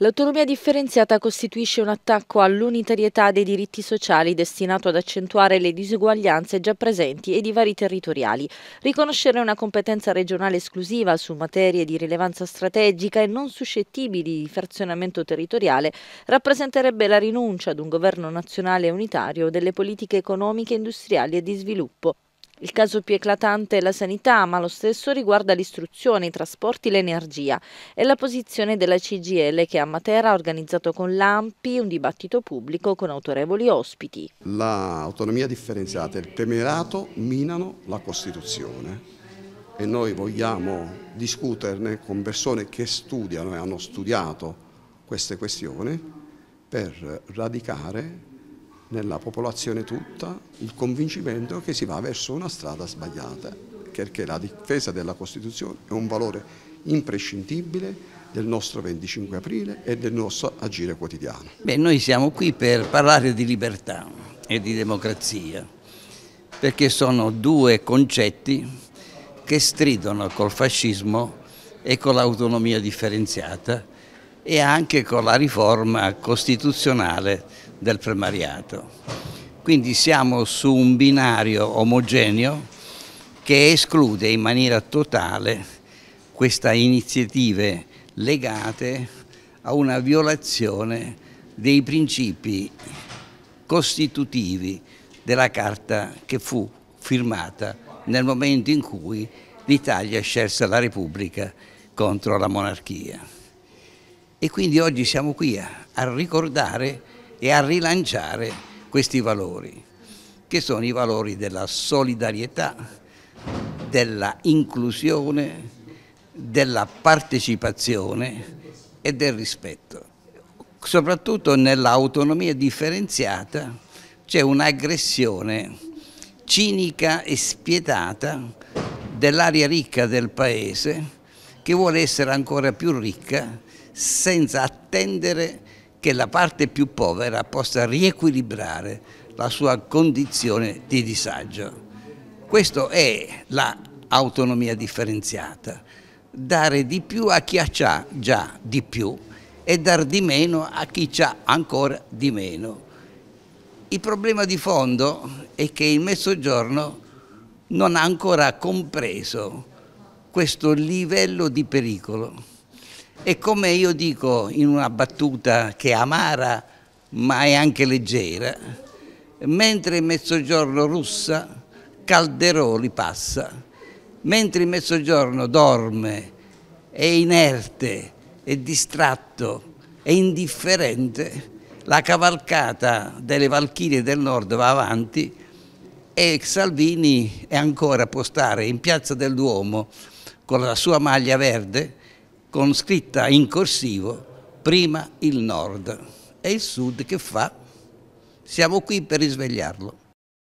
L'autonomia differenziata costituisce un attacco all'unitarietà dei diritti sociali destinato ad accentuare le disuguaglianze già presenti e i vari territoriali. Riconoscere una competenza regionale esclusiva su materie di rilevanza strategica e non suscettibili di frazionamento territoriale rappresenterebbe la rinuncia ad un governo nazionale unitario delle politiche economiche, industriali e di sviluppo. Il caso più eclatante è la sanità, ma lo stesso riguarda l'istruzione, i trasporti, l'energia e la posizione della CGL che a Matera ha organizzato con l'AMPI un dibattito pubblico con autorevoli ospiti. L'autonomia differenziata e il temerato minano la Costituzione e noi vogliamo discuterne con persone che studiano e hanno studiato queste questioni per radicare nella popolazione tutta il convincimento che si va verso una strada sbagliata, perché la difesa della Costituzione è un valore imprescindibile del nostro 25 aprile e del nostro agire quotidiano. Beh, noi siamo qui per parlare di libertà e di democrazia, perché sono due concetti che stridono col fascismo e con l'autonomia differenziata e anche con la riforma costituzionale del primariato. Quindi siamo su un binario omogeneo che esclude in maniera totale queste iniziative legate a una violazione dei principi costitutivi della carta che fu firmata nel momento in cui l'Italia scelse la Repubblica contro la monarchia. E quindi oggi siamo qui a, a ricordare e a rilanciare questi valori, che sono i valori della solidarietà, della inclusione, della partecipazione e del rispetto. Soprattutto nell'autonomia differenziata c'è un'aggressione cinica e spietata dell'area ricca del paese che vuole essere ancora più ricca senza attendere che la parte più povera possa riequilibrare la sua condizione di disagio. Questa è l'autonomia la differenziata, dare di più a chi ha già di più e dar di meno a chi ha ancora di meno. Il problema di fondo è che il Mezzogiorno non ha ancora compreso questo livello di pericolo e come io dico in una battuta che è amara ma è anche leggera, mentre il mezzogiorno russa Calderoli passa, mentre il mezzogiorno dorme, è inerte, è distratto, è indifferente, la cavalcata delle Valchirie del Nord va avanti e Salvini è ancora può stare in piazza del Duomo con la sua maglia verde con scritta in corsivo prima il nord e il sud che fa? Siamo qui per risvegliarlo.